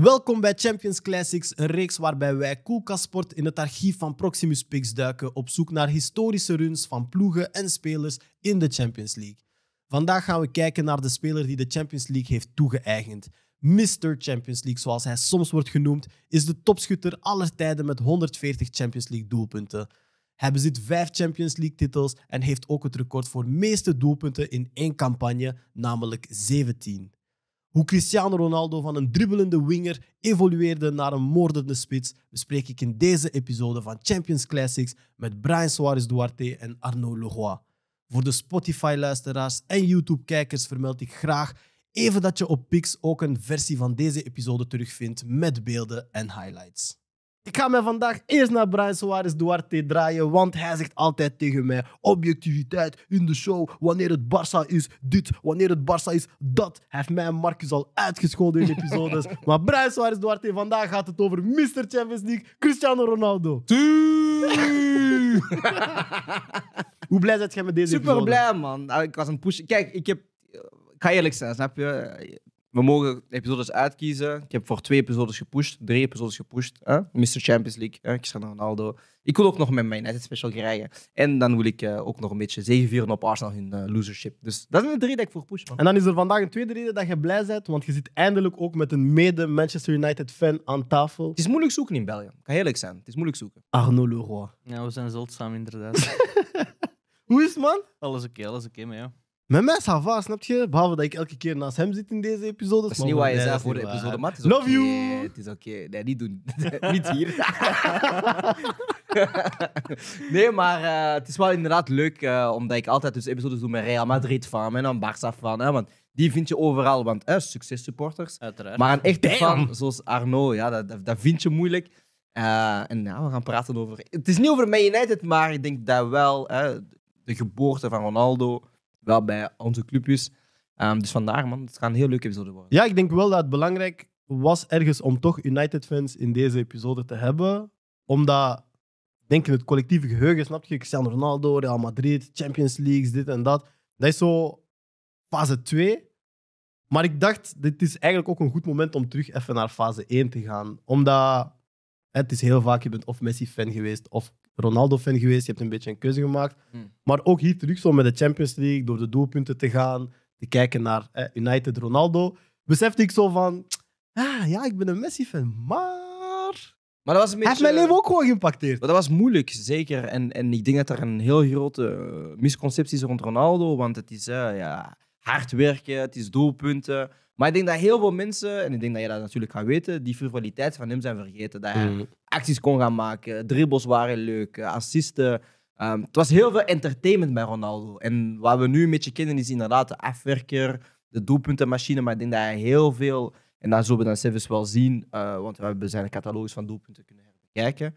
Welkom bij Champions Classics, een reeks waarbij wij koelkastsport in het archief van Proximus Pix duiken op zoek naar historische runs van ploegen en spelers in de Champions League. Vandaag gaan we kijken naar de speler die de Champions League heeft toegeëigend. Mr. Champions League, zoals hij soms wordt genoemd, is de topschutter aller tijden met 140 Champions League doelpunten. Hij bezit vijf Champions League titels en heeft ook het record voor meeste doelpunten in één campagne, namelijk 17. Hoe Cristiano Ronaldo van een dribbelende winger evolueerde naar een moordende spits, bespreek ik in deze episode van Champions Classics met Brian Suarez Duarte en Arnaud Leroy. Voor de Spotify-luisteraars en YouTube-kijkers vermeld ik graag even dat je op Pix ook een versie van deze episode terugvindt met beelden en highlights. Ik ga mij vandaag eerst naar Brian Suarez Duarte draaien, want hij zegt altijd tegen mij: objectiviteit in de show. Wanneer het Barça is, dit. Wanneer het Barça is, dat. Hij heeft mij en Marcus al uitgescholden in episodes. maar Brian Soares Duarte, vandaag gaat het over Mr. Champions League, Cristiano Ronaldo. Hoe blij bent jij met deze Super episode? blij, man. Nou, ik was een push. Kijk, ik heb. Ik ga eerlijk zijn, snap je? we mogen episodes uitkiezen. Ik heb voor twee episodes gepusht, drie episodes gepusht. Hè? Mr. Champions League, hè? Cristiano Ronaldo. Ik wil ook nog met mijn United special krijgen. En dan wil ik eh, ook nog een beetje zegevieren op Arsenal hun eh, losership. Dus dat zijn de drie dat ik voor push. Man. En dan is er vandaag een tweede reden dat je blij bent, want je zit eindelijk ook met een mede-Manchester United-fan aan tafel. Het is moeilijk zoeken in België, kan eerlijk zijn. Het is moeilijk zoeken. Arnaud Leroy. Ja, we zijn zeldzaam inderdaad. Hoe is het, man? Alles oké, alles oké, okay, maar met mij, va, snap je? Behalve dat ik elke keer naast hem zit in deze episode. Dat is niet waar je zei voor de episode, maar is Love you! Het is oké. Okay. Nee, niet doen. niet hier. nee, maar eh, het is wel inderdaad leuk, eh, omdat ik altijd dus episodes doe met Real Madrid fan en dan Barça fan. want die vind je overal, want succes supporters, Uiteraard. Maar een echte fan zoals Arno, ja, dat, dat, vind je moeilijk. Eh, en nou, we gaan praten over... Het is niet over Man United, maar ik denk dat wel de geboorte van Ronaldo wel bij onze clubjes. Um, dus vandaar, man, het gaat een heel leuke episode worden. Ja, ik denk wel dat het belangrijk was ergens om toch United-fans in deze episode te hebben. Omdat, denk ik, het collectieve geheugen, snap je? Cristiano Ronaldo, Real Madrid, Champions Leagues, dit en dat. Dat is zo fase 2. Maar ik dacht, dit is eigenlijk ook een goed moment om terug even naar fase 1 te gaan. Omdat het is heel vaak, je bent of Messi-fan geweest of Ronaldo-fan geweest, je hebt een beetje een keuze gemaakt. Hm. Maar ook hier terug zo met de Champions League, door de doelpunten te gaan, te kijken naar eh, United Ronaldo, besefte ik zo van, ah, ja, ik ben een Messi-fan, maar... Maar dat was een beetje... Hij heeft mijn leven ook gewoon geïmpacteerd. dat was moeilijk, zeker. En, en ik denk dat er een heel grote eh, misconceptie is rond Ronaldo, want het is eh, ja, hard werken, het is doelpunten... Maar ik denk dat heel veel mensen, en ik denk dat je dat natuurlijk gaat weten, die frivoliteit van hem zijn vergeten. Dat hij mm. acties kon gaan maken, dribbles waren leuk, eh, assisten. Ehm, het was heel veel entertainment bij Ronaldo. En wat we nu een beetje kennen is inderdaad de afwerker, de doelpuntenmachine. Maar ik denk dat hij heel veel, en dat zullen we dan zelfs wel zien, eh, want we hebben zijn catalogus van doelpunten kunnen bekijken.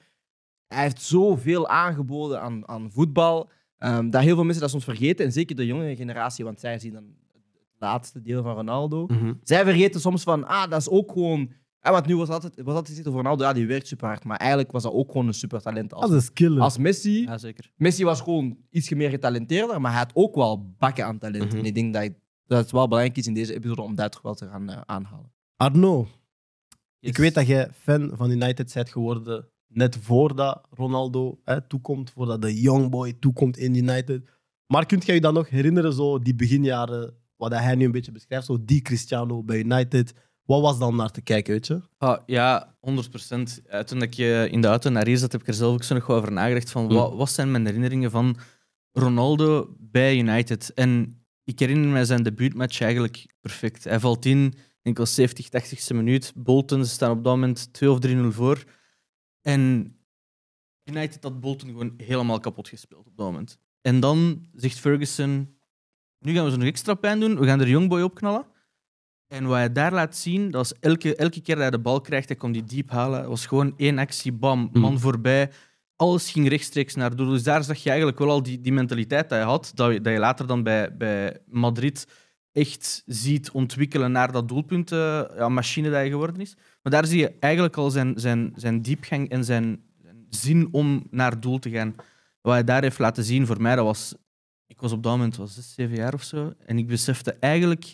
Hij heeft zoveel aangeboden aan, aan voetbal, ehm, dat heel veel mensen dat soms vergeten. En zeker de jongere generatie, want zij zien dan laatste deel van Ronaldo. Mhm. Zij vergeten soms van, ah, dat is ook gewoon... Ah, want nu was altijd, was altijd zitten over Ronaldo, ja, die werkt super hard. Maar eigenlijk was dat ook gewoon een super talent. Als, ah, dat is Als Messi. Ja, zeker. Messi was gewoon iets meer getalenteerder, maar hij had ook wel bakken aan talent. Mhm. En ik denk dat, dat het wel belangrijk is in deze episode om dat wel te gaan eh, aanhalen. Arno, ik weet dat jij fan van United bent geworden net voordat Ronaldo hè, toekomt, voordat de young boy toekomt in United. Maar kunt jij je dan nog herinneren, zo die beginjaren wat hij nu een beetje beschrijft, zo die Cristiano bij United. Wat was dan naar te kijken, weet je? Ah, ja, 100 procent. Eh, toen ik je eh, in de auto naar hier zat, heb ik er zelf ook zo nog over nagedacht. Van, hm. wat, wat, zijn mijn herinneringen van Ronaldo bij United? En ik herinner me zijn debuutmatch eigenlijk perfect. Hij valt in, enkel 70, 80ste minuut. Bolton staan op dat moment 2 of 3-0 voor. En United had Bolton gewoon helemaal kapot gespeeld op dat moment. En dan zegt Ferguson, nu gaan we ze nog extra pijn doen. We gaan er Youngboy opknallen. En wat hij daar laat zien, dat is elke, elke keer dat hij de bal krijgt, hij kon die diep halen. Het was gewoon één actie, bam, hmm. man voorbij. Alles ging rechtstreeks naar doel. Dus daar zag je eigenlijk wel al die, die mentaliteit die hij had, dat je, dat je later dan bij, bij Madrid echt ziet ontwikkelen naar dat doelpunt, uh, ja, machine dat hij geworden is. Maar daar zie je eigenlijk al zijn, zijn, zijn diepgang en zijn, zin om naar doel te gaan. Wat hij daar heeft laten zien voor mij, dat was ik was op dat moment was zes, zeven jaar of zo. En ik besefte eigenlijk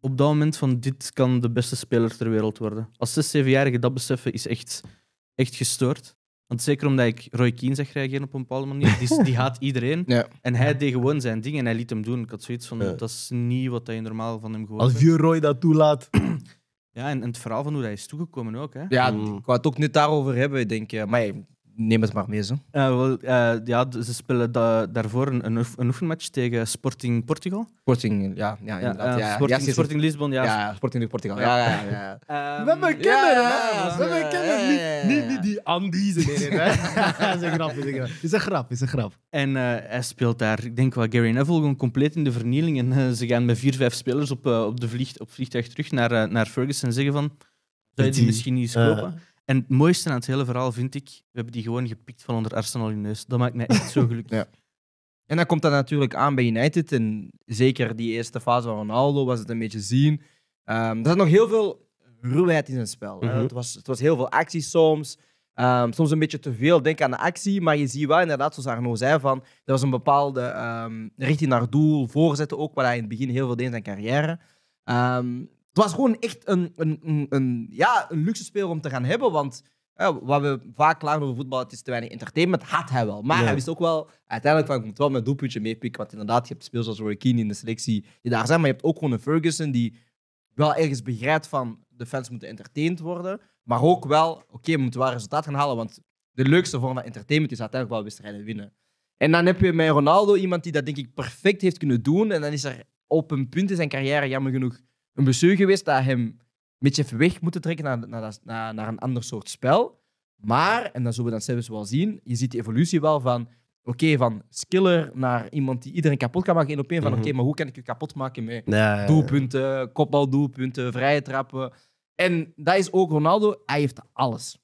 op dat moment van dit kan de beste speler ter wereld worden. Als 6, 7-jarige dat beseffen is echt, echt gestoord. Want zeker omdat ik Roy Keane zag reageren op een bepaalde manier, die, die haat iedereen. En hij deed gewoon zijn ding en hij liet hem doen. Ik had zoiets van, dat is niet wat je normaal van hem gehoord Als je Roy dat toelaat. Ja, en, en, het verhaal van hoe hij is toegekomen ook. Hè. Ja, mm. ik wou het ook net daarover hebben, denk je. Maar Neem het maar mee, zo. wel, ja, ze spelen da daarvoor een, een, oefenmatch tegen Sporting Portugal. Sporting, ja, ja inderdaad. Ja, Sporting, Sporting Lisbon, ja. Ja, Sporting Portugal, ja. ja, ja, ja. Um, met mijn kinderen, Met mijn kinderen. Niet, die Andes. Nee, nee, nee. dat is een grap, is een grap. Is een grap, En hij speelt daar, ik denk wel Gary Neville, gewoon compleet in de vernieling. En ze gaan met vier, vijf spelers op, op, de op vliegtuig terug naar, naar Ferguson en zeggen van... Zou je die misschien niet eens kopen? En het mooiste aan het hele verhaal vind ik, we hebben die gewoon gepikt van onder Arsenal in neus. Dat maakt mij echt zo gelukkig. ja. En dan komt dat natuurlijk aan bij United. En zeker die eerste fase van Ronaldo was het een beetje zien. Ehm, er zat nog heel veel ruwheid in zijn spel. Mhm. het, was, het was heel veel actie soms. Ehm, soms een beetje te veel denk aan de actie, maar je ziet wel inderdaad, zoals Arno zei, van, er was een bepaalde ehm, richting naar doel, voorzetten ook, wat hij in het begin heel veel deed in zijn carrière het was gewoon echt een, een, een, een, ja, een luxe speel om te gaan hebben. Want ja, wat we vaak klagen over voetbal, het is te weinig entertainment, had hij wel. Maar hij wist ook wel, uiteindelijk van, ik moet wel mijn doelpuntje meepikken. Want inderdaad, je hebt spelers zoals Roy Keane in de selectie die daar zijn. Maar je hebt ook gewoon een Ferguson die wel ergens begrijpt van, de fans moeten entertained worden. Maar ook wel, oké, okay, we moeten wel resultaat gaan halen. Want de leukste vorm van entertainment is uiteindelijk wel wedstrijden winnen. En dan heb je met Ronaldo iemand die dat denk ik perfect heeft kunnen doen. En dan is er op een punt in zijn carrière jammer genoeg een blessure geweest dat hem een beetje even weg moeten trekken naar, naar, naar, een ander soort spel. Maar, en dat zullen we dan zelfs wel zien, je ziet die evolutie wel van, oké, van skiller naar iemand die iedereen kapot kan maken één op één. Van, oké, mhm. maar hoe kan ik je kapot maken met doelpunten, kopbaldoelpunten, vrije trappen. En dat is ook Ronaldo, hij heeft alles.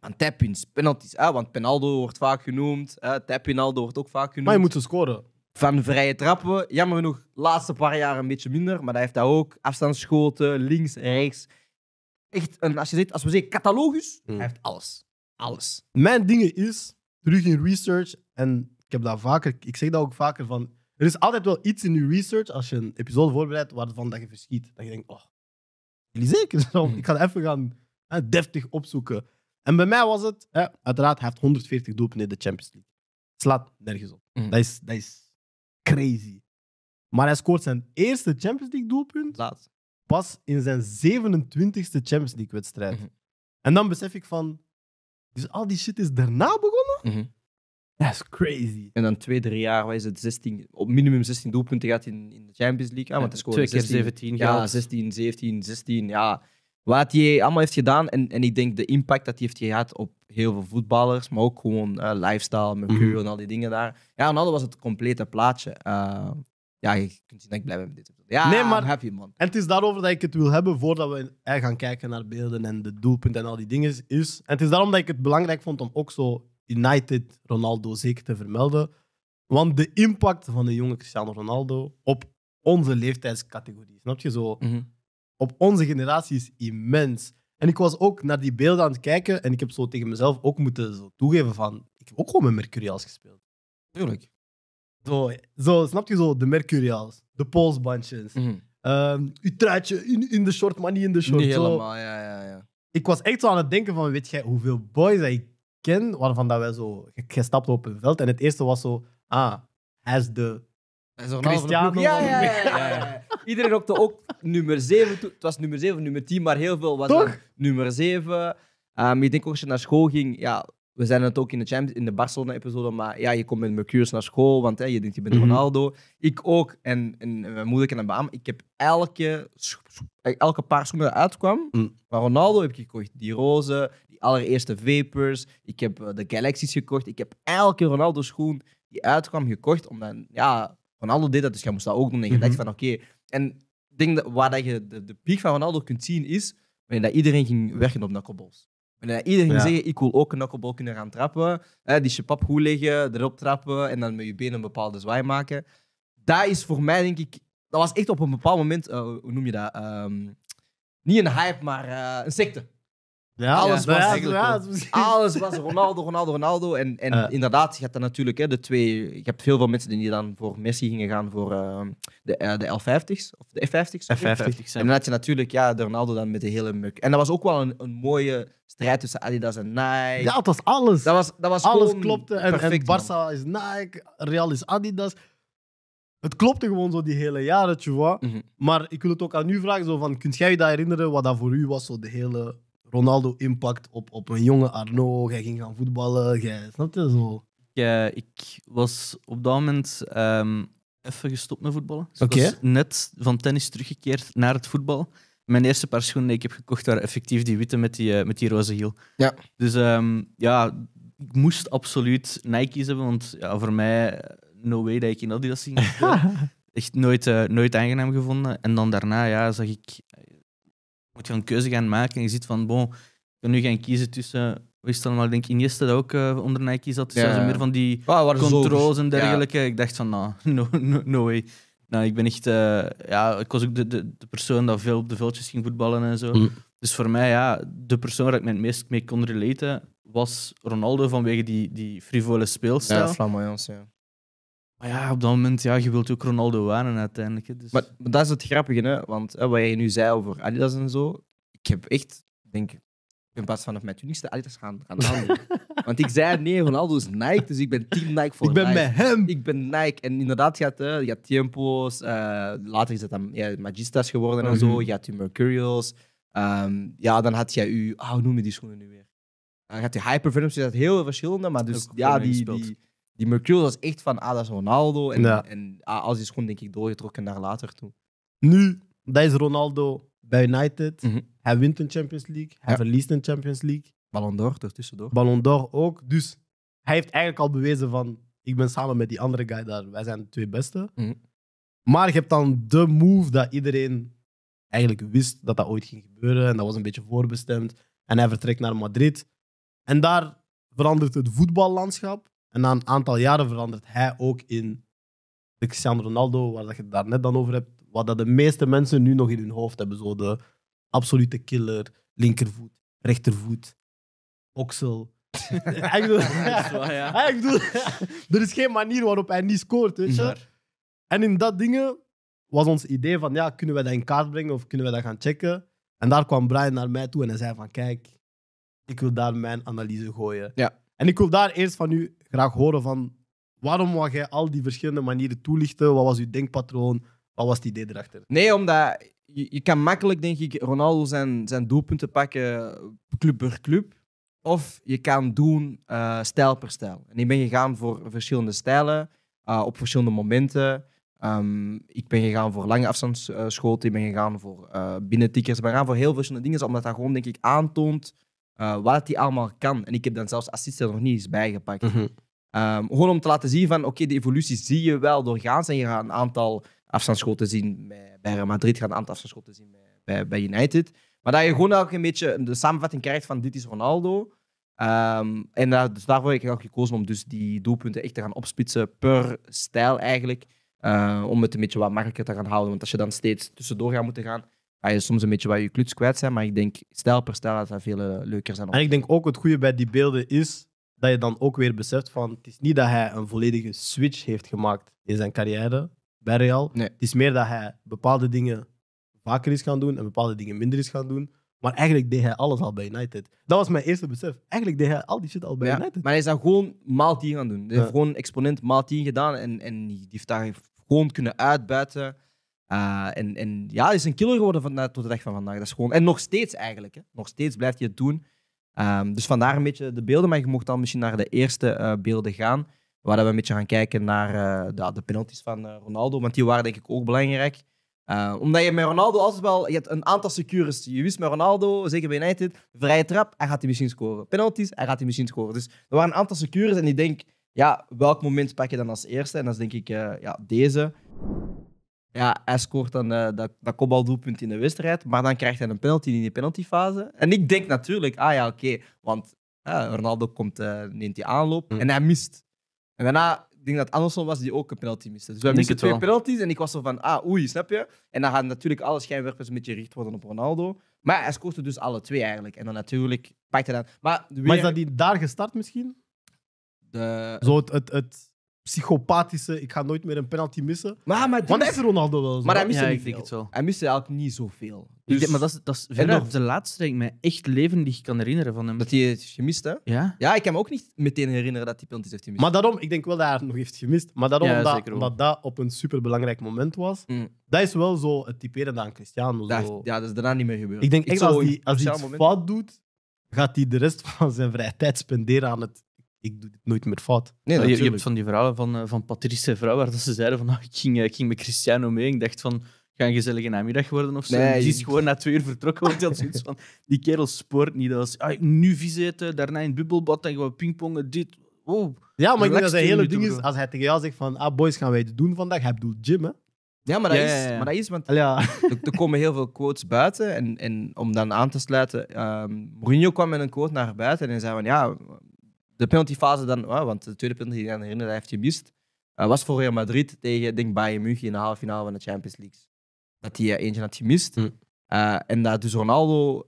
Van tapins, penalties, hè, want Penaldo wordt vaak genoemd, hè, Ronaldo wordt ook vaak genoemd. Maar je moet ze scoren van vrije trappen. Jammer genoeg, de laatste paar jaar een beetje minder. Maar dat heeft dat ook. Afstandsschoten, links, rechts. Echt, een, als, je ziet, als we zeggen catalogus, hmm. hij heeft alles. Alles. Mijn ding is, terug in research. En ik heb dat vaker, ik zeg dat ook vaker van. Er is altijd wel iets in je research, als je een episode voorbereidt, waarvan dat je verschiet. Dat je denkt, oh, jullie zeker? Hmm. Ik ga even gaan hè, deftig opzoeken. En bij mij was het, uiteraard, hij heeft 140 doelpunten in de Champions League. Slaat nergens op. Hmm. Dat, is, dat is crazy. Maar hij scoort zijn eerste Champions League doelpunt Laat. pas in zijn 27e Champions League wedstrijd. Mhm. En dan besef ik van, dus al die shit is daarna begonnen? Mm -hmm. Dat crazy. En dan twee, drie jaar, wat is het, 16, op minimum 16 doelpunten gaat in, in de Champions League Ja, ah, Want hij scoort twee keer 17 Ja, 16, 17, 16, ja. Wat hij allemaal heeft gedaan en, en ik denk de impact dat hij heeft gehad op heel veel voetballers, maar ook gewoon eh, lifestyle, Mercure mhm. mm en al die dingen daar. Ja, Ronaldo was het complete plaatje. Eh, ja, je kunt zien dat ik met dit Ja, nee, maar, happy man. En het is daarover dat ik het wil hebben voordat we eh, gaan kijken naar beelden en de doelpunten en al die dingen. Is, en het is daarom dat ik het belangrijk vond om ook zo United Ronaldo zeker te vermelden. Want de impact van de jonge Cristiano Ronaldo op onze leeftijdscategorie, snap je zo? Mhm op onze generatie is immens. En ik was ook naar die beelden aan het kijken en ik heb zo tegen mezelf ook moeten zo toegeven van... Ik heb ook gewoon met Mercurials gespeeld. Tuurlijk. Zo, zo snap je zo? De Mercurials, de polsbandjes, mm -hmm. um, je in, in, de short, maar niet in de short. Niet helemaal, ja, ja, ja. Ik was echt zo aan het denken van, weet jij hoeveel boys ik ken, waarvan dat wij zo gestapt op een veld. En het eerste was zo, ah, hij is de... Hij ja. ja, ja. Iedereen rookte ook nummer 7 Het was nummer 7 of nummer 10, maar heel veel was nummer 7. Ehm, ik denk ook als je naar school ging, ja, we zijn het ook in de, in de Barcelona-episode, maar ja, je komt met Mercurius naar school, want hè, je denkt je bent mhm. Ronaldo. Ik ook, en, en, mijn moeder en mijn baan, ik heb elke, eh, elke paar schoenen die uitkwam, mm. maar Ronaldo heb ik gekocht. Die roze, die allereerste Vapers, ik heb eh, de Galaxies gekocht. Ik heb elke Ronaldo-schoen die uitkwam gekocht, omdat ja, Ronaldo deed dat, dus jij moest dat ook doen. En je dacht mhm. van, oké, en ik denk dat waar dat je de, piek van Ronaldo kunt zien is wanneer dat iedereen ging werken op knuckleballs. Wanneer dat iedereen ging zeggen, ik wil ook een knuckleball kunnen gaan trappen, hè, die pap goed leggen, erop trappen en dan met je benen een bepaalde zwaai maken. Dat is voor mij, denk ik, dat was echt op een bepaald moment, eh, hoe noem je dat? Ehm, niet een hype, maar eh, een secte alles, was eigenlijk, alles was Ronaldo, Ronaldo, Ronaldo. En, en inderdaad, je hebt dan natuurlijk hè, de twee... Je hebt veel van mensen die dan voor Messi gingen gaan voor eh, de, eh, de L50's. Of de F50's. f s En dan had je natuurlijk ja, de Ronaldo dan met de hele muk. En dat was ook wel een, een mooie strijd tussen Adidas en Nike. Ja, het was alles. Dat was, dat was alles klopte. En, perfect, en Barça is Nike, Real is Adidas. Het klopte gewoon zo die hele jaren, mhm. Maar ik wil het ook aan u vragen, zo van, kunt jij je dat herinneren, wat dat voor u was, zo de hele Ronaldo-impact op, op een jonge Arno. Jij ging gaan voetballen. Jij, snap je zo? Ik, ik was op dat moment ehm, even gestopt met voetballen. Dus ik was net van tennis teruggekeerd naar het voetbal. Mijn eerste paar schoenen die ik heb gekocht waren effectief die witte met die, eh, met die roze hiel. Ja. Dus ehm, ja, ik moest absoluut Nike's hebben, want ja, voor mij, eh, no way dat ik in Adidas ging. Echt nooit, eh, nooit aangenaam gevonden. En dan daarna ja, zag ik moet je een keuze gaan maken. En je ziet van, bon, ik kan nu gaan kiezen tussen... Wist is allemaal? Ik denk Iniesta dat ook uh, onder Nike zat. Dus meer van die ah, controles en dergelijke. Ik dacht van, nou, no, way. Nou, ik ben echt... Eh, ja, ik was ook de, de, de, persoon dat veel op de veldjes ging voetballen en zo. Mm. Dus voor mij, ja, de persoon waar ik me het meest mee kon relaten was Ronaldo vanwege die, die frivole speelstijl. Ja, flamboyance, ja. Maar ja, op dat moment, ja, je wilt ook Ronaldo wanen uiteindelijk. Hè, dus... maar, dat is het grappige, hè? want hè, wat je nu zei over Adidas en zo, ik heb echt, denk ik, ben pas vanaf mijn twintigste Adidas gaan, gaan handen. want ik zei, nee, Ronaldo is Nike, dus ik ben team Nike voor Ik ben met hem! Ik ben Nike. En inderdaad, je had, hè, je had Tempo's, eh, later is het dan ja, Magistas geworden en zo, mhm. je had je Mercurials. Ehm, ja, dan had je je, oh, ah, hoe noem je die schoenen nu weer? Dan had je Hypervenoms, dus je had heel veel verschillende, maar dus, ja, ja, die die Mercurial was echt van, ah, dat is Ronaldo. En, en ah, als die schoen denk ik, doorgetrokken naar later toe. Nu, dat is Ronaldo bij United. Mhm. Hij wint een Champions League. Hij verliest een Champions League. Ballon d'Or door. Ballon d'Or ook. Dus hij heeft eigenlijk al bewezen van... Ik ben samen met die andere guy daar. Wij zijn de twee beste. Mhm. Maar je hebt dan de move dat iedereen eigenlijk wist dat dat ooit ging gebeuren. En dat was een beetje voorbestemd. En hij vertrekt naar Madrid. En daar verandert het voetballandschap. En na een aantal jaren verandert hij ook in de Cristiano Ronaldo, waar dat je het daar net dan over hebt, wat dat de meeste mensen nu nog in hun hoofd hebben. Zo de absolute killer, linkervoet, rechtervoet, oksel. ik bedoel, ja. ik bedoel, er is geen manier waarop hij niet scoort, weet je. En in dat dingen was ons idee van, ja, kunnen we dat in kaart brengen of kunnen we dat gaan checken? En daar kwam Brian naar mij toe en hij zei van, kijk, ik wil daar mijn analyse gooien. Ja. En ik wil daar eerst van u graag horen van waarom wou jij al die verschillende manieren toelichten? Wat was je denkpatroon? Wat was het idee erachter? Nee, omdat je, je kan makkelijk, denk ik, Ronaldo zijn, zijn doelpunten pakken club per club. Of je kan doen eh, stijl per stijl. En ik ben gegaan voor verschillende stijlen, eh, op verschillende momenten. Ehm, ik ben gegaan voor lange afstandsschoten, ik ben gegaan voor uh, ik ben gegaan voor heel verschillende dingen, omdat dat gewoon, denk ik, aantoont wat hij allemaal kan. En ik heb dan zelfs assisten nog niet eens bijgepakt. Mhm. Ehm, gewoon om te laten zien van, oké, de evolutie zie je wel doorgaans. En je gaat een aantal afstandsschoten zien bij, Real Madrid, je gaat een aantal afstandsschoten zien bij, bij, United. Maar dat je gewoon ook een beetje de samenvatting krijgt van, dit is Ronaldo. Ehm, en dat, dus daarvoor heb ik ook gekozen om dus die doelpunten echt te gaan opsplitsen per stijl eigenlijk. Ehm, om het een beetje wat makkelijker te gaan houden. Want als je dan steeds tussendoor gaat moeten gaan, ga je soms een beetje wat je kluts kwijt zijn. Maar ik denk stijl per stijl dat dat veel eh, leuker zijn. En ik denk ook het goede bij die beelden is dat je dan ook weer beseft van het is niet dat hij een volledige switch heeft gemaakt in zijn carrière bij Real. Nee. Het is meer dat hij bepaalde dingen vaker is gaan doen en bepaalde dingen minder is gaan doen. Maar eigenlijk deed hij alles al bij United. Dat was mijn eerste besef. Eigenlijk deed hij al die shit al bij United. Maar hij is dat gewoon maal gaan doen. Hij heeft gewoon exponent maal 10 gedaan en, en die heeft daar gewoon kunnen uitbuiten. Eh, en, en ja, hij is een killer geworden van, tot de dag van vandaag. Dat is gewoon, en nog steeds eigenlijk. Hè. Nog steeds blijft hij het doen. Ehm, dus vandaar een beetje de beelden, maar je mocht dan misschien naar de eerste eh, beelden gaan. Waar dat we een beetje gaan kijken naar eh, de, de, penalties van eh, Ronaldo, want die waren denk ik ook belangrijk. Ehm, omdat je met Ronaldo altijd wel, je hebt een aantal secures. Je wist met Ronaldo, zeker bij United, vrije trap, hij gaat die misschien scoren. Penalties, hij gaat die misschien scoren. Dus er waren een aantal secures en ik denk, ja, welk moment pak je dan als eerste? En dat is denk ik ja, deze ja, hij scoort dan uh, dat, dat kopbaldoelpunt in de wedstrijd. Maar dan krijgt hij een penalty in die penaltyfase. En ik denk natuurlijk, ah ja, oké. want eh, Ronaldo komt, eh, neemt die aanloop hm. en hij mist. En daarna, ik denk dat Anderson was die ook een penalty miste. Dus we misten twee penalties en ik was zo van, ah oei, snap je? En dan gaan natuurlijk alle schijnwerpers een beetje gericht worden op Ronaldo. Maar hij scoort dus alle twee eigenlijk. En dan natuurlijk pakt hij dan... Maar, is dat die daar gestart misschien? De... Zo het, het psychopathische, ik ga nooit meer een penalty missen. Maar, maar Want dat dus- is Ronaldo wel zo. Maar hij miste niet veel. Hij miste eigenlijk niet zoveel. Dus... Ik denk, dus- maar dat is, dat is nog de laatste dat ik me echt levendig kan herinneren van hem. Dat hij heeft gemist, hè? Ja. Ja, ik kan me ook niet meteen herinneren dat hij penalties heeft gemist. Maar daarom, ik denk wel dat hij het nog heeft gemist. Maar daarom, omdat, dat op een superbelangrijk moment was. Mm. Dat is wel zo het typeren aan Cristiano. Dat, Ja, dat is daarna niet meer gebeurd. Ik denk als hij, als hij fout doet, gaat hij de rest van zijn vrije tijd spenderen aan het ik doe dit nooit meer fout. Nee, je, je, hebt van die verhalen van, eh, van Patrice Vrouw, waar dat ze zeiden van, ah, ik, ging, eh, ik ging met Cristiano mee. Ik dacht van, ga een gezellige namiddag worden of zo. die is gewoon na twee uur vertrokken. zoiets van, die kerel spoort niet. Dat was ah, nu vis eten, daarna in bubbelbad en gewoon pingpongen, dit. Ja, maar ik denk dat zijn hele ding is, als hij tegen jou zegt van, ah boys, gaan wij het doen vandaag? Hij bedoelt gym, Ja, maar dat, Is, maar dat is, want er, er, komen heel veel quotes buiten. En, en om dan aan te sluiten, um, Mourinho kwam met een quote naar buiten en zei van, ja, de penaltyfase dan, ah, want de tweede penalty die ik herinner, hij heeft gemist, eh, was voor Real Madrid tegen denk, Bayern München in de halve finale van de Champions League. Dat hij eh, eentje had gemist. Hm. Eh, en dat dus Ronaldo,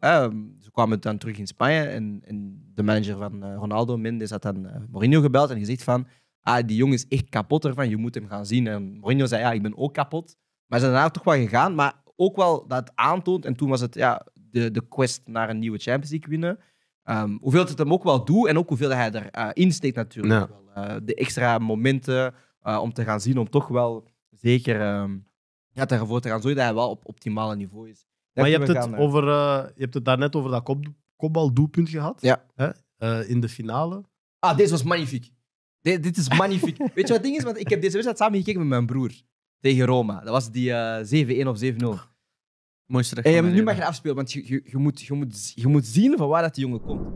ze kwamen dan terug in Spanje en, en de manager van Ronaldo, Mendes, had dan Mourinho gebeld en gezegd van ah, die jongen is echt kapot ervan, je moet hem gaan zien. En Mourinho zei, ja, ik ben ook kapot. Maar ze zijn daarna toch wel gegaan, maar ook wel dat aantoont. En toen was het ja, de, de quest naar een nieuwe Champions League winnen. Ehm, hoeveel het hem ook wel doet en ook hoeveel hij erin eh, uh, steekt natuurlijk. Eh, de extra momenten eh, om te gaan zien, om toch wel zeker ehm, ja, ervoor te gaan zorgen dat hij wel op optimale niveau is. maar je hebt, het over, je hebt het daarnet over dat kop, kopbaldoelpunt gehad ja. in de finale. Ah, deze was magnifiek. dit is magnifiek. Weet je wat het ding is? Want ik heb deze wedstrijd samen gekeken met mijn broer tegen Roma. Dat was die 7-1 of 7-0. Mooiste En eh, nu mag je afspelen, want je, je, moet, je, moet, je moet zien van waar dat die jongen komt.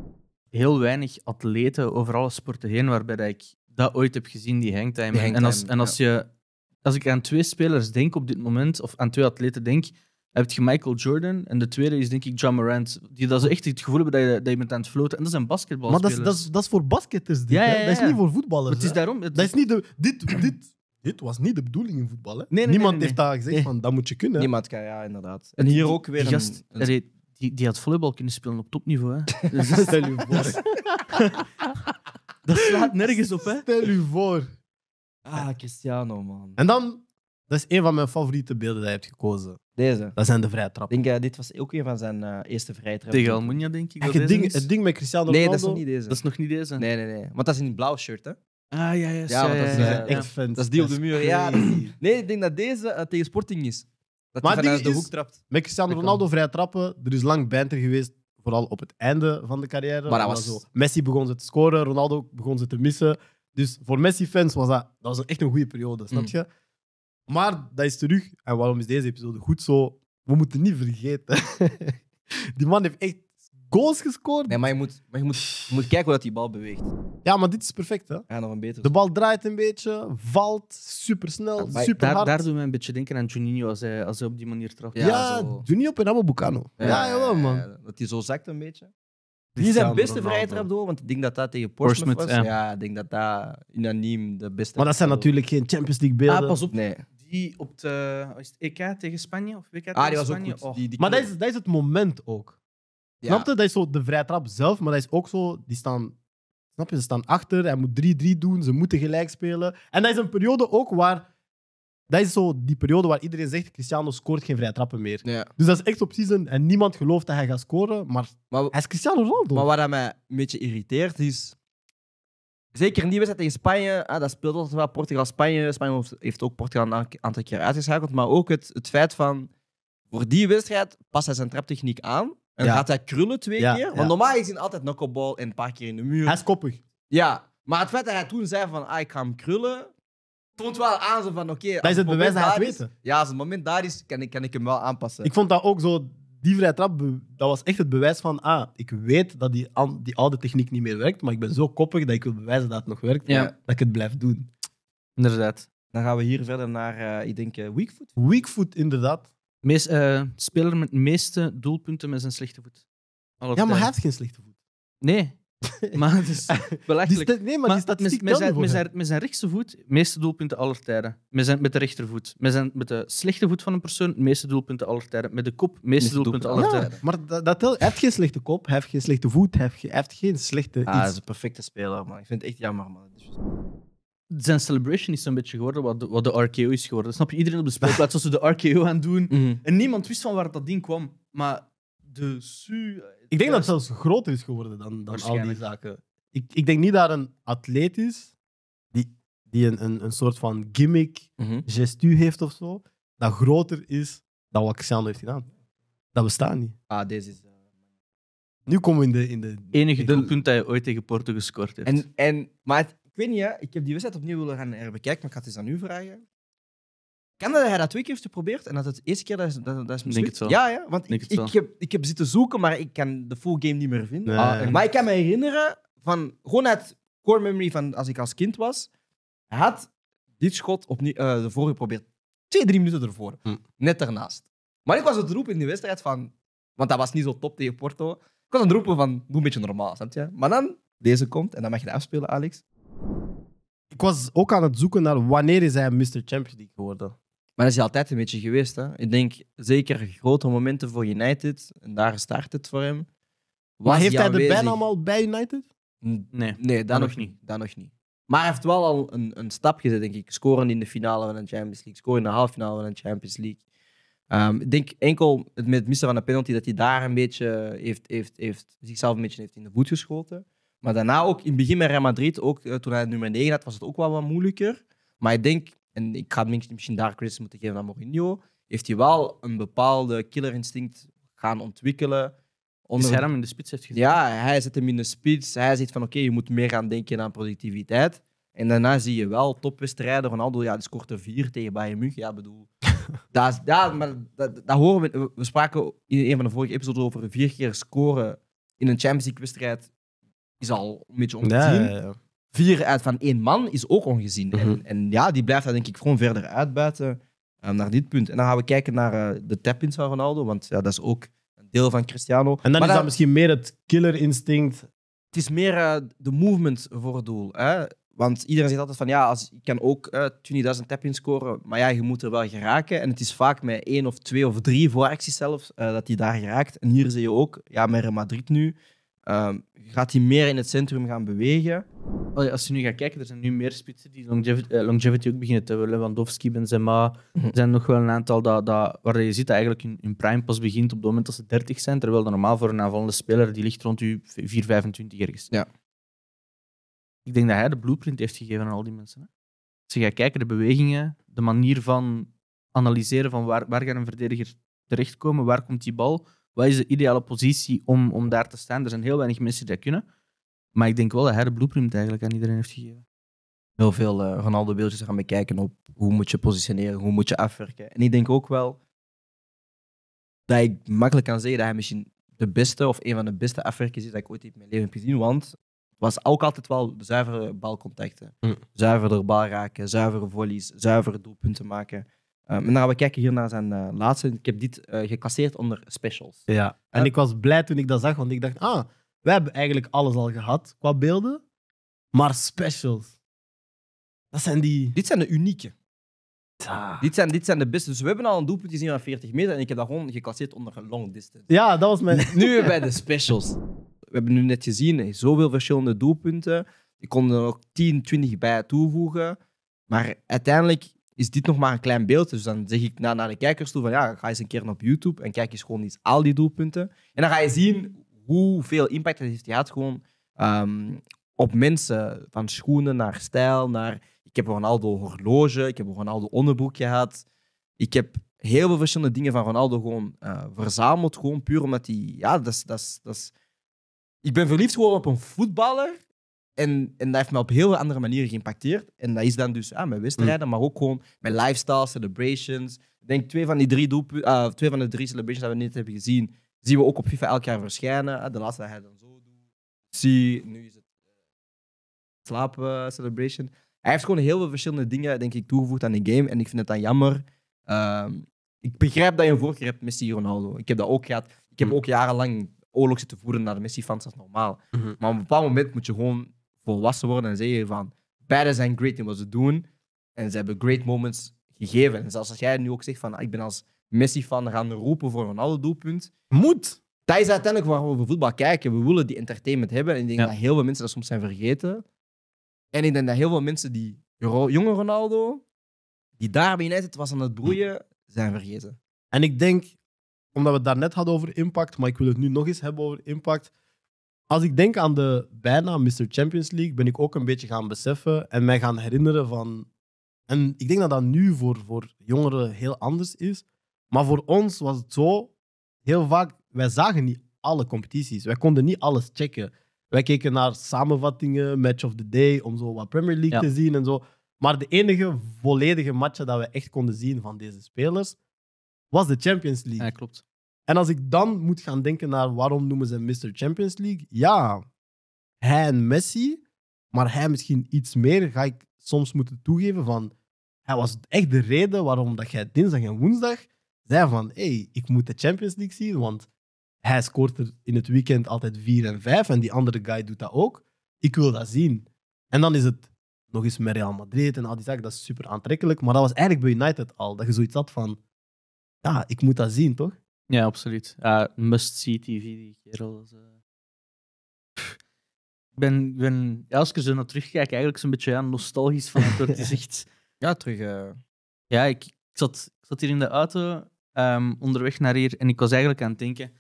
Heel weinig atleten over alle sporten heen waarbij dat ik dat ooit heb gezien, die hangtime. Die en als, en als, je, als ik aan twee spelers denk op dit moment, of aan twee atleten denk, heb je Michael Jordan en de tweede is denk ik John Morant. Die dat ze echt het gevoel hebben dat je, dat je bent aan het floten. En dat zijn basketballers. Maar dat is, dat, is, dat is voor is dit, ja, dat is niet voor voetballers. het is daarom. dat is niet de, dit, dit dit was niet de bedoeling in voetbal. Hè? Niemand heeft daar gezegd van dat moet je kunnen. Niemand kan, ja, inderdaad. En hier ook weer. Die, een, Die, die, had volleybal kunnen spelen op topniveau. Hè? Dus stel je voor. dat slaat nergens op, hè? Stel je voor. Ah, Cristiano, man. En dan, dat is een van mijn favoriete beelden dat hij heeft gekozen. Deze. Dat zijn de vrijtrappen. Ik denk, uh, dit was ook een van zijn eh, eerste vrijtrappen. Tegen Almunia, denk ik. het, ding, het ding met Cristiano Ronaldo. Nee, dat is nog niet deze. Dat is nog niet deze. Nee, nee, nee. Want dat is in een blauw shirt, hè? Ah, ja, ja. Ja, dat is echt fans. Dat is die op de muur. nee, ik denk dat deze eh, tegen Sporting is. Dat Maar die het de hoek Met Cristiano Ronaldo vrij trappen. Er is lang banter geweest, vooral op het einde van de carrière. Maar was- Messi begon ze te scoren, Ronaldo begon ze te missen. Dus voor Messi-fans was dat, dat was echt een goede periode, snap mm. je? Maar dat is terug. En waarom is deze episode goed zo? We moeten niet vergeten. Die man heeft echt goals gescoord. Nee, maar je moet, maar je moet, je moet kijken hoe dat die bal beweegt. Ja, maar dit is perfect, hè? Ja, nog een beter. De bal draait een beetje, valt supersnel, snel, super hard. Daar, daar doen we een beetje denken aan Juninho als hij, als hij op die manier terug. Ja, ja niet op een Bucano. Ja, ja, jawel, man. dat hij zo zakt een beetje. Die zijn beste vrije trap door, want ik denk dat dat tegen Portsmouth, was. Ja. ik denk dat dat unaniem de beste. Maar dat zijn natuurlijk geen Champions League beelden. Ah, pas op. Nee die op de EK e tegen Spanje of WK tegen ah, die was Ook goed. Oh. maar dat is, dat is het moment ook. Ja. Snap je? Dat is zo de vrije trap zelf, maar dat is ook zo... Die staan... Snap je? Ze staan achter, hij moet 3-3 doen, ze moeten gelijk spelen. En dat is een periode ook waar... Dat is zo die periode waar iedereen zegt: Cristiano scoort geen vrije trappen meer. Ja. Dus dat is echt op season. En niemand gelooft dat hij gaat scoren, maar, maar hij is Cristiano Ronaldo. Maar wat mij een beetje irriteert is. Zeker in die wedstrijd tegen Spanje, ah, dat speelt altijd wel Portugal-Spanje. Spanje heeft ook Portugal een aantal keer uitgeschakeld. Maar ook het, het feit van. Voor die wedstrijd past hij zijn traptechniek aan. En gaat hij krullen twee keer. Want normaal is hij altijd knuckleball en een paar keer in de muur. Hij is koppig. Ja, maar het feit dat hij toen zei van ah, ik ga hem krullen, toont wel aan van oké. als het bewijs dat hij het is- weet, Ja, als het moment daar is, kan ik, kan ik hem wel aanpassen. Ik vond dat ook zo, die vrije trap, dat was echt het bewijs van, ah, ik weet dat die, die oude techniek niet meer werkt, maar ik ben zo koppig dat ik wil bewijzen dat het nog werkt, dat ik het blijf doen. Inderdaad. Dan gaan we hier verder naar, eh, ik denk, eh, foot. Weak Weakfoot, inderdaad. Meest, eh, speler met de meeste doelpunten met zijn slechte voet. Alle Ja, maar hij heeft geen slechte voet. Nee. Maar het is belachelijk. nee, maar, die met, statistiek met, zijn, met, zijn, rechtse voet, meeste doelpunten aller tijden. Met, zijn, met de rechtervoet. Met, zijn, met de slechte voet van een persoon, meeste doelpunten aller tijden. Met de kop, meeste Meeste doelpunten aller tijden. maar dat, dat Hij heeft geen slechte kop, hij heeft geen slechte voet, hij heeft, geen slechte Ah, is een perfecte speler, man. Ik vind het echt jammer, man zijn celebration is zo'n beetje geworden wat de, wat de RKO is geworden. Snap je? Iedereen op de speelplaats was ze de RKO aan doen. Mhm. En niemand wist van waar dat ding kwam. Maar de su... Ik denk dat het zelfs groter is geworden dan, dan al die zaken. Ik, ik denk niet dat een atleet is die, die een, een, een soort van gimmick, mm gestu heeft of zo, dat groter is dan wat Cristiano heeft gedaan. Dat bestaat niet. Ah, deze is... Eh, nu komen we in de... In de enige punt dat je ooit tegen Porto gescoord hebt. En, en, maar weet niet, ik heb die wedstrijd opnieuw willen gaan herbekijken, maar ik had het eens aan u vragen. Kan dat hij dat twee keer heeft geprobeerd en dat het de eerste keer dat is, dat, dat is Denk het zo. Ja, ja want ik, heb, ik heb zitten zoeken, maar ik kan de full game niet meer vinden. Ah, maar ik kan me herinneren van gewoon uit core memory van als ik als kind was. Hij had dit schot opnieuw, uh, ervoor geprobeerd. Twee, drie minuten ervoor. Hm. Net daarnaast. Maar ik was het roepen in die wedstrijd van. Want dat was niet zo top tegen Porto. Ik was aan het roepen van. Doe een beetje normaal, snap je? Maar dan, deze komt en dan mag je afspelen, Alex ik was ook aan het zoeken naar wanneer is hij Mr. Champions League geworden. Maar dat is hij altijd een beetje geweest. Hè? Ik denk zeker grote momenten voor United. En daar start het voor hem. Was maar heeft hij de bijnaam al bij United? nee, nee dat, nog niet. dat nog niet. Maar hij heeft wel al een, een stap gezet, denk ik. Scoren in de finale van de Champions League. Scoren in de halve finale van de Champions League. Ehm, ik denk enkel met het van de penalty dat hij daar een beetje heeft, heeft, heeft, zichzelf een beetje heeft in de voet geschoten. Maar daarna ook, in het begin met Real Madrid, ook eh, toen hij nummer 9 had, was het ook wel wat moeilijker. Maar ik denk, en ik ga misschien daar kritisch moeten geven aan Mourinho, heeft hij wel een bepaalde killer instinct gaan ontwikkelen. Dus onder... hij hem in de spits heeft gezet. Ja, hij zet hem in de spits. Hij zegt van oké, je moet meer gaan denken aan productiviteit. En daarna zie je wel topwedstrijden. Ronaldo, ja, die scoort er vier tegen Bayern München. Ja, bedoel, dat, is, ja, maar dat, horen we. We spraken in een van de vorige episodes over vier keer scoren in een Champions League wedstrijd is al een beetje ongezien. Ja, Vier uit van één man is ook ongezien. en, mhm. en, ja, die blijft daar denk ik gewoon verder uitbuiten uh, naar dit punt. En dan gaan we kijken naar eh, de tap-ins van Ronaldo, want ja, dat is ook een deel van Cristiano. En dan is dat misschien meer het killer-instinct. Het is meer eh, de movement voor het doel. Hè? Want iedereen zegt altijd van ja, als, ik kan ook uh, 20.000 tap-ins scoren, maar ja, je moet er wel geraken. En het is vaak met één of twee of drie vooracties zelfs dat hij daar geraakt. En hier zie je ook, ja, met Madrid nu, Ehm, gaat hij meer in het centrum gaan bewegen? Als je nu gaat kijken, er zijn nu meer spitsen die longevity, eh, longevity ook beginnen te willen. Lewandowski, Benzema, mhm. er zijn nog wel een aantal dat, dat, waar je ziet dat eigenlijk hun, prime pas begint op het moment dat ze 30 zijn. Terwijl normaal voor een aanvallende speler die ligt rond je 4, 25 ergens. Ja. Ik denk dat hij de blueprint heeft gegeven aan al die mensen. Hè? Als je gaat kijken, de bewegingen, de manier van analyseren van waar, waar gaat een verdediger terechtkomen, waar komt die bal wat is de ideale positie om, om daar te staan? Er zijn heel weinig mensen die dat kunnen. Maar ik denk wel dat hij de blueprint eigenlijk aan iedereen heeft gegeven. Heel veel uh, eh, Ronaldo-beeldjes gaan bekijken op hoe moet je positioneren, hoe moet je afwerken. En ik denk ook wel dat ik makkelijk kan zeggen dat hij misschien de beste of een van de beste afwerkers is dat ik ooit in mijn leven heb gezien. Want was ook altijd wel zuivere balcontacten. Mm. Zuiverder bal raken, zuivere volleys, zuivere doelpunten maken en eh, dan gaan nou, we kijken hier naar zijn eh, laatste. Ik heb dit eh, gecasseerd onder specials. Ja, en ik was blij toen ik dat zag, want ik dacht, ah, we hebben eigenlijk alles al gehad qua beelden, maar specials. Dat zijn die... Dit zijn de unieke. Dit, zijn, dit zijn de beste. Dus we hebben al een doelpunt gezien van 40 meter en ik heb dat gewoon gecasseerd onder long distance. Ja, dat was mijn... nu bij de specials. We hebben nu net gezien, zoveel verschillende doelpunten. Ik kon er nog 10, 20 bij toevoegen. Maar uiteindelijk is dit nog maar een klein beeld. Dus dan zeg ik na, naar de kijkers toe van ja, ga eens een keer op YouTube en kijk eens gewoon eens al die doelpunten. En dan ga je zien hoeveel impact het heeft gehad gewoon ehm, op mensen. Van schoenen naar stijl, naar... Ik heb Ronaldo horloge, ik heb Ronaldo onderbroek gehad. Ik heb heel veel verschillende dingen van Ronaldo gewoon eh, verzameld. Gewoon puur omdat hij... Ja, dat is... Dat is, dat ik ben verliefd geworden op een voetballer en, en dat heeft me op heel andere manieren geïmpacteerd. En dat is dan dus ah, mijn wedstrijden, mm. maar ook gewoon mijn lifestyle, celebrations. Ik denk twee van, die drie doelpu- uh, twee van de drie celebrations dat we net hebben gezien, zien we ook op FIFA elk jaar verschijnen. Ah, de laatste dat hij dan zo doet. Zie, nu is het uh, slapen celebration. Hij heeft gewoon heel veel verschillende dingen, denk ik, toegevoegd aan de game. En ik vind het dan jammer. Ehm, ik begrijp dat je een voorkeur hebt, Messi Ronaldo. Ik heb dat ook gehad. Ik heb mm. ook jarenlang oorlog zitten voeren naar de Messi-fans, dat is normaal. Mhm. Maar op een bepaald moment moet je gewoon volwassen worden en zeggen van beide zijn great in wat ze doen. En ze hebben great moments gegeven. En zelfs als jij nu ook zegt van ah, ik ben als messi van gaan roepen voor een ander doelpunt. Moet! Dat is uiteindelijk waar we voor voetbal kijken. We willen die entertainment hebben. En ik denk dat heel veel mensen dat soms zijn vergeten. En ik denk dat heel veel mensen die jonge Ronaldo, die daar net het was aan het broeien, zijn vergeten. En ik denk, omdat we het daarnet hadden over impact, maar ik wil het nu nog eens hebben over impact als ik denk aan de bijna Mr. Champions League, ben ik ook een beetje gaan beseffen en mij gaan herinneren van. En ik denk dat dat nu voor, voor jongeren heel anders is. Maar voor ons was het zo heel vaak, wij zagen niet alle competities. Wij konden niet alles checken. Wij keken naar samenvattingen, match of the day, om zo wat Premier League te zien en zo. Maar de enige volledige matchen dat we echt konden zien van deze spelers was de Champions League. Ja, klopt. En als ik dan moet gaan denken naar waarom noemen ze Mr. Champions League, ja, hij en Messi, maar hij misschien iets meer, ga ik soms moeten toegeven van, hij was echt de reden waarom dat jij dinsdag en woensdag zei van, hé, hey, ik moet de Champions League zien, want hij scoort er in het weekend altijd vier en vijf en die andere guy doet dat ook. Ik wil dat zien. En dan is het nog eens met Real Madrid en al die zaken, dat is super aantrekkelijk, maar dat was eigenlijk bij United al, dat je zoiets had van, ja, ik moet dat zien, toch? Ja, absoluut. Ja, must-see TV, die kerel. uh... Ik ben, ben ja, als ik zo naar terugkijk, eigenlijk een beetje ja, nostalgisch van het wordt Ja, terug. Eh. Ja, ik, ik, zat, ik zat hier in de auto ehm, onderweg naar hier en ik was eigenlijk aan het denken: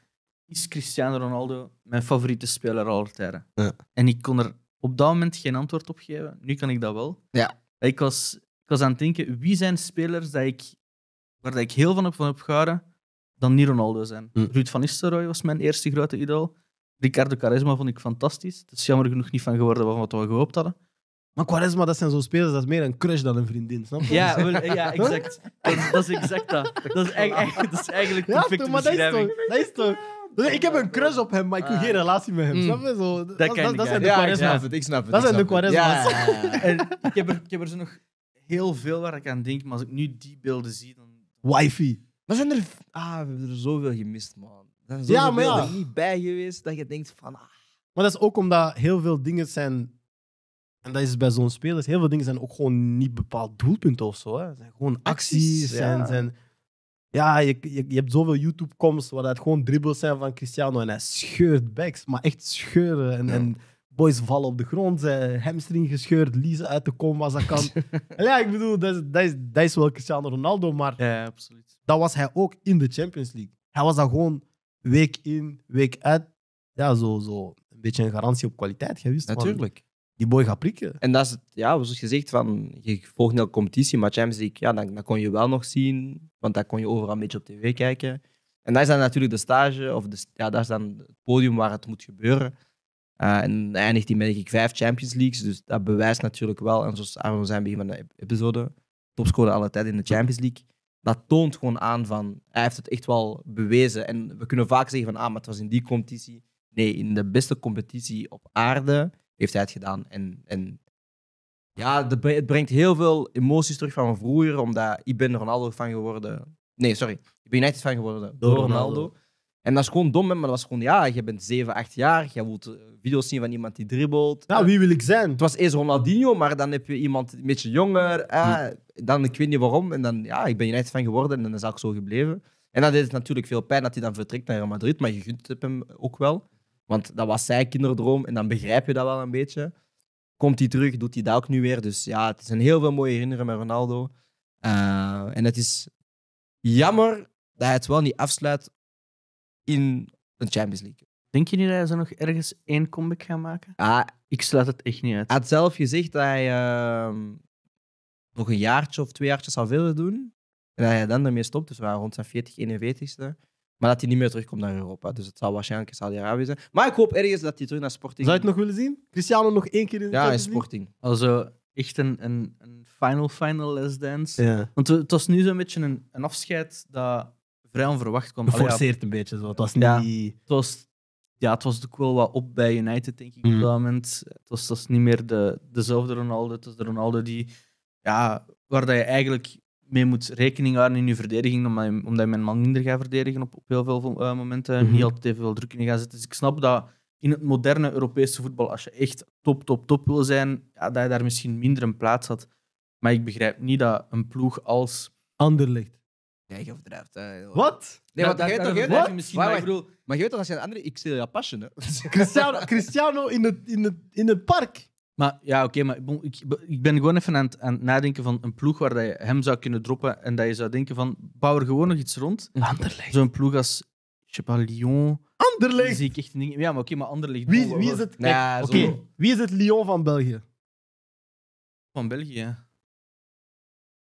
is Cristiano Ronaldo mijn favoriete speler aller tijden? Ja. En ik kon er op dat moment geen antwoord op geven. Nu kan ik dat wel. Ja. Ik was, ik was aan het denken: wie zijn spelers dat ik, waar dat ik heel van op van heb gehouden? dan niet Ronaldo zijn. Hm. Ruud van Nistelrooy was mijn eerste grote idool. Ricardo Quaresma vond ik fantastisch. Het is jammer genoeg niet van geworden wat we gehoopt hadden. Maar Quaresma, dat zijn zo'n spelers, dat is meer een crush dan een vriendin, snap je? Ja, ja exact. Dat, is exact dat. E- e- dat is, eigenlijk, dat is eigenlijk perfect maar dat is, toch, Ik heb een crush op hem, maar ik heb ah. geen relatie met hem. Hm. Snap Zo, dat, dat, zijn de ja, ik snap het, Dat zijn de Quaresma's. Ja, ik, heb er, ik heb er nog heel veel waar ik aan denk, maar als ik nu die beelden zie, dan... Wifi. Maar zijn er... Ah, we hebben er zoveel gemist, man. Er zijn zoveel Ja, beelden niet bij geweest dat je denkt van... Ah, Maar dat is ook omdat heel veel dingen zijn. En dat is bij zo'n spelers. Heel veel dingen zijn ook gewoon niet bepaald doelpunten of zo. Hè. Het zijn gewoon acties. Acties, zijn, ja. zijn, ja je, je, hebt zoveel YouTube-coms waar dat gewoon dribbels zijn van Cristiano. En hij scheurt backs, maar echt scheuren. En, en boys vallen op de grond, zijn eh, hamstring gescheurd, Lise uit de kom als dat kan. ja, ik bedoel, dat is, dat, is, dat is wel Cristiano Ronaldo, maar ja, absoluut. Dat was hij ook in de Champions League. Hij was dat gewoon week in, week uit. Ja, zo, zo een beetje een garantie op kwaliteit. Jij wist Natuurlijk. die boy gaat prikken. En dat is, het, ja, zoals gezegd, van, je volgt competitie, maar Champions League, ja, dan, kon je wel nog zien, want dan kon je overal een beetje op tv kijken. En daar is dan natuurlijk de stage, of de, ja, daar is dan het podium waar het moet gebeuren. Uh, en eindigt die met ik, vijf Champions Leagues, dus dat bewijst natuurlijk wel, en zoals Aaron zei in het begin van de episode, topscorer alle tijd in de Champions League dat toont gewoon aan van hij heeft het echt wel bewezen. En we kunnen vaak zeggen van ah, maar het was in die competitie. Nee, in de beste competitie op aarde heeft hij het gedaan. En, en ja, het brengt heel veel emoties terug van vroeger, omdat ik ben Ronaldo van geworden. Nee, sorry. Ik ben United fan geworden door, Ronaldo. En dat is gewoon dom, maar dat was gewoon, ja, je bent 7, 8 jaar, je wilt eh, video's zien van iemand die dribbelt. Nou, eh, wie wil ik zijn? Het was eerst Ronaldinho, maar dan heb je iemand een beetje jonger. Eh, dan, ik weet niet waarom. En dan, ja, ik ben United van geworden en dan is ook zo gebleven. En dan deed het natuurlijk veel pijn dat hij dan vertrekt naar Madrid, maar je gunt het hem ook wel. Want dat was zijn kinderdroom en dan begrijp je dat wel een beetje. Komt hij terug, doet hij dat ook nu weer. Dus ja, het zijn heel veel mooie herinneringen met Ronaldo. Eh, en het is jammer dat hij het wel niet afsluit in een Champions League. Denk je niet dat hij zo nog ergens één comeback gaat maken? Ah, ik sluit het echt niet uit. Hij had zelf gezegd dat hij ehm, nog een jaartje of twee jaartjes zou willen doen. En dat hij dan ermee stopt. Dus we waren rond zijn 40, 41ste. Maar dat hij niet meer terugkomt naar Europa. Dus het zou waarschijnlijk Saudi-Arabië zijn. Maar ik hoop ergens dat hij terug naar Sporting... Zou je het nog willen zien? Cristiano nog één keer in de Ja, in Sporting. Also, echt een, een, een final, final last dance. Want het was nu zo'n beetje een, een afscheid dat vrij onverwacht kwam. Geforceerd een beetje. Zo. Het was niet... Ja, het was, ja, het was ook wel wat op bij United, denk ik, op mhm. dat moment. Het was, het niet meer de, dezelfde Ronaldo. Het was de Ronaldo die ja, waar dat je eigenlijk mee moet rekening houden in je verdediging, omdat je, omdat je mijn man minder gaat verdedigen op, op heel veel eh, momenten. Mm Niet mhm. altijd veel druk in gaat zetten. Dus ik snap dat in het moderne Europese voetbal, als je echt top, top, top wil zijn, ja, dat je daar misschien minder een plaats had. Maar ik begrijp niet dat een ploeg als... Anderlecht. Nee, je overdrijft. Eh, wat? Nee, want toch... Wat? Misschien, maar, maar je weet toch, als je een andere... Ik stel ja passion, hè. Cristiano, Cristiano in, het, in, het, in het park. Maar ja, oké, maar ik, ik, ben gewoon even aan het, aan nadenken van een ploeg waar dat je hem zou kunnen droppen en dat je zou denken van, bouw er gewoon nog iets rond. Anderlecht. Zo'n ploeg als, je sais Lyon. Anderlecht! Zie ik echt niet. Ja, maar oké, maar Anderlecht... Wie, wie, is het... Nee, oké, wie is het Lyon van België? Van België, ja.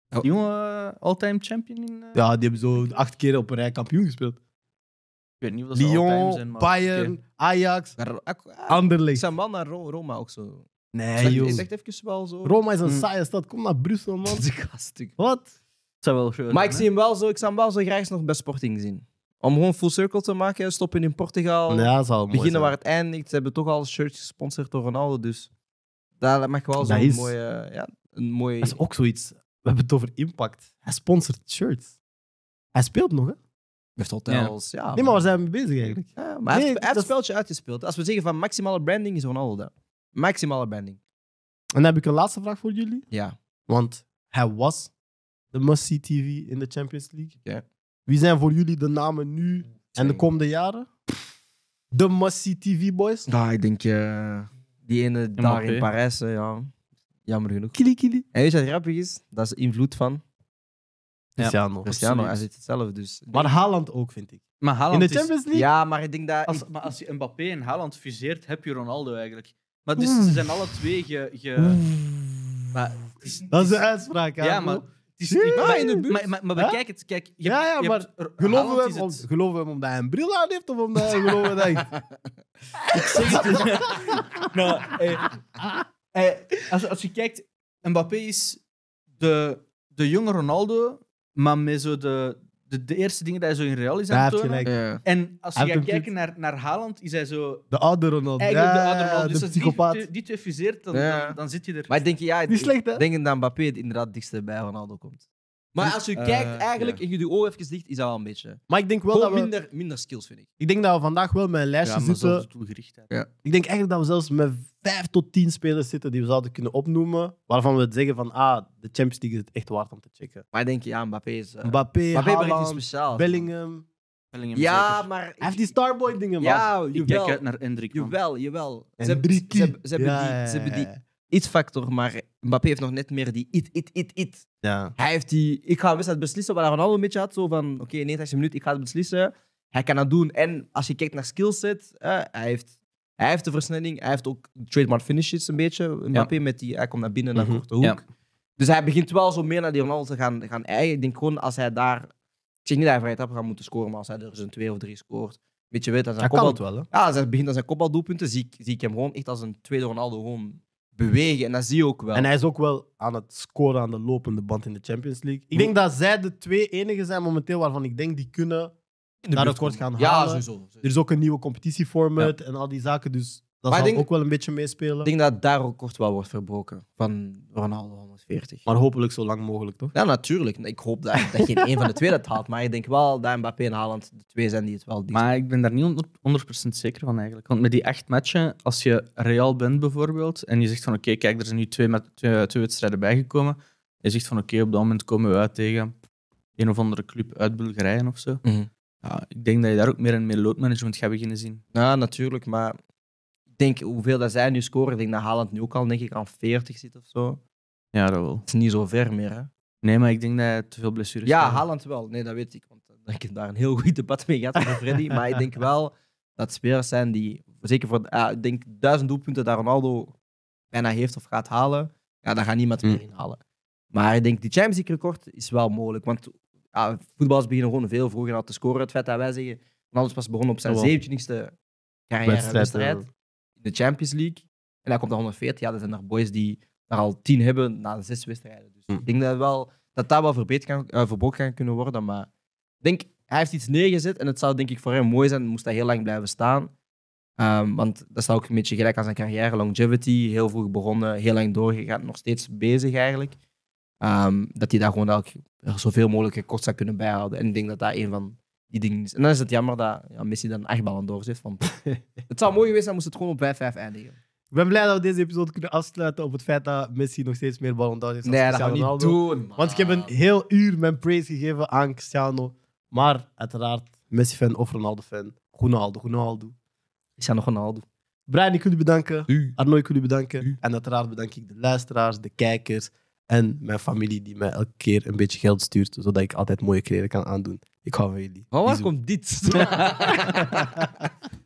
Oh. Lyon, eh, all-time champion in... Eh? Ja, die hebben zo acht keer op een rij kampioen gespeeld. Ik weet niet wat dat Lyon, zijn, maar... Bayern, Ajax, Anderlecht. Zijn wel naar Roma ook zo. Nee, joh. Is even wel zo. Roma is een hm. saaie stad. Kom naar Brussel, man. Wat? zou wel zijn, Maar ik zie hem wel zo, ik zou hem wel zo graag nog bij Sporting zien. Om gewoon full circle te maken, stoppen in Portugal, Ja, zal beginnen waar het eindigt. Ze hebben toch al shirts gesponsord door Ronaldo, dus dat mag wel zo. zo'n is- mooie... Ja, een mooie... Dat is ook zoiets. We hebben het over impact. Hij sponsort shirts. Hij speelt nog, hè? Heeft hotels, ja. Nee, maar we zijn mee bezig eigenlijk? Ja, maar hij heeft- Nee, het speltje uitgespeeld. Als we zeggen van maximale branding is Ronaldo daar. Maximale bending. En dan heb ik een laatste vraag voor jullie. Ja. Want hij was de must TV in de Champions League. Ja. Wie zijn voor jullie de namen nu en de komende jaren? De must TV boys? Nou, ik denk eh, die ene daar in Parijs, eh, ja. Jammer genoeg. Kili, kili. En weet je wat grappig is? Dat is invloed van Cristiano. Cristiano, hij zit hetzelfde. Dus. Maar Haaland ook, vind ik. Maar Haaland in de Champions League? Ja, maar ik denk dat... Als, maar als je Mbappé en Haaland fuseert, heb je Ronaldo eigenlijk. Maar dus hmm. ze zijn alle twee ge... ge... Hmm. Maar, het is, dat is de uitspraak, hè? Ja, maar... Het is, niet ja, ah, in de buurt. Maar, maar, maar bekijk het. Kijk, je ja, ja, maar hebt, geloven, we hem, het... geloven we hem omdat hij een bril aan heeft of omdat hij geloven dat hij... ik zeg het. nou, eh, eh, als, als je kijkt, Mbappé is de, de jonge Ronaldo, maar met zo de, de, de eerste dingen die hij zo in Real is aan het En als je gaat kijken naar, naar Haaland, is hij zo De oude Ronald. eigenlijk de oude Ronaldo. Dus als die, psychopaat. die, twee fuseert, dan, dan, zit je er. Maar ik denk, ja, ik- denk dat Mbappé inderdaad het dichtst bij Ronaldo komt. Maar dus, als je eh, kijkt eigenlijk en je doet ogen even dicht, is dat wel een beetje. Maar ik denk wel dat we... minder, minder skills, vind ik. Ik denk dat we vandaag wel met een lijstje ja, zitten. Ja. Ik denk eigenlijk dat we zelfs met vijf tot tien spelers zitten die we zouden kunnen opnoemen. Waarvan we zeggen van, ah, de Champions League is het echt waard om te checken. Maar ik denk, ja, Mbappé is... Eh, Mbappé, Mbappé Bellingham. Bellingham ja, maar... Hij heeft die Starboy-dingen, man. Ja, je Ik kijk uit naar Hendrik, Jawel, jawel. Ze hebben die, iets-factor, maar Mbappé heeft nog net meer die it, it, it, it. Ja. Hij heeft die, ik ga een het beslissen, waar Ronaldo een beetje had. Zo van, oké, okay, 89 minuut ik ga het beslissen. Hij kan dat doen. En als je kijkt naar skillset, hij, heeft, hij heeft de versnelling. Hij heeft ook trademark finishes een beetje. Mbappé met die, hij komt naar binnen, naar mm -hmm. korte hoek. Dus hij begint wel zo meer naar die Ronaldo te gaan, gaan eigen. Ik denk gewoon, als hij daar... Ik zeg niet dat hij vrij trap moeten scoren, maar als hij er zijn twee of drie scoort... Weet je weet, als hij kopbal, wel, hè? Ja, als hij begint aan zijn kopbaldoelpunten, zie ik, zie ik hem gewoon echt als een tweede Ronaldo gewoon bewegen. En dat zie je ook wel. En hij is ook wel aan het scoren aan de lopende band in de Champions League. Ik denk dat zij de twee enige zijn momenteel waarvan ik denk die kunnen naar het kort gaan halen. Ja, sowieso. Er is ook een nieuwe competitieformat en al die zaken. Dus dat maar denk, ook wel een beetje meespelen. Ik denk dat daar ook kort wel wordt verbroken. Van Ronaldo 140. Maar hopelijk zo lang mogelijk, toch? Ja, natuurlijk. Ik hoop dat, dat geen één van de twee dat haalt. Maar ik denk wel dat Mbappé en Haaland de twee zijn die het wel doen. Maar ik ben daar niet 100% zeker van eigenlijk. Want met die acht matchen, als je Real bent bijvoorbeeld. en je zegt van oké, kijk, er zijn nu twee, twee, eh, twee wedstrijden bijgekomen. Je zegt van oké, op dat moment komen we uit tegen een of andere club uit Bulgarije of zo. Mhm. ja, ik denk dat je daar ook meer en meer loadmanagement gaat beginnen zien. Ja, natuurlijk. Maar denk hoeveel dat zij nu scoren. Ik denk dat Haaland nu ook al denk aan 40 zit of zo. Ja, dat wel. Het is niet zo ver meer, hè? Nee, maar ik denk dat hij te veel blessures Ja, Haaland wel. Nee, dat weet ik. Want ik heb daar een heel goed debat mee gehad met Freddy. maar ik denk wel dat spelers zijn die, zeker voor, uh, ik denk duizend doelpunten dat Ronaldo bijna heeft of gaat halen. Ja, daar gaat niemand hm. meer inhalen. Maar ik denk, die Champions League record is wel mogelijk. Want uh, voetballers beginnen gewoon veel vroeger al te scoren. Het feit dat wij zeggen, Ronaldo is pas begonnen op zijn 27e carrière wedstrijd de Champions League. En hij komt naar 140. Ja, dat zijn er boys die daar al 10 hebben na de zes wedstrijden. Dus hm. ik denk dat wel, dat, dat wel kan, uh, eh, verboden kan kunnen worden. Maar ik denk, hij heeft iets neergezet. En het zou denk ik voor hem mooi zijn. Moest hij heel lang blijven staan. Ehm, want dat is ook een beetje gelijk aan zijn carrière. Longevity, heel vroeg begonnen, heel lang doorgegaan, nog steeds bezig eigenlijk. Ehm, dat hij daar gewoon elk, zoveel mogelijk kort zou kunnen bijhouden. En ik denk dat dat een van die En dan is het jammer dat ja, Messi dan echt ballen door zit. het zou mooi geweest zijn, moest het gewoon op 5-5 eindigen. Ik ben blij dat we deze episode kunnen afsluiten op het feit dat Messi nog steeds meer Ballon is. heeft. Nee, dat gaan we niet doen. Man. Want ik heb een heel uur mijn praise gegeven aan Cristiano. Maar uiteraard, Messi-fan of Ronaldo-fan. Ronaldo, Ronaldo. Cristiano Ronaldo. Brian, ik wil u bedanken. U. Arno, ik wil u bedanken. En uiteraard bedank ik de luisteraars, de kijkers en mijn familie die mij elke keer een beetje geld stuurt, zodat ik altijd mooie kleren kan aandoen. Ik hou van jullie. Maar waar komt dit?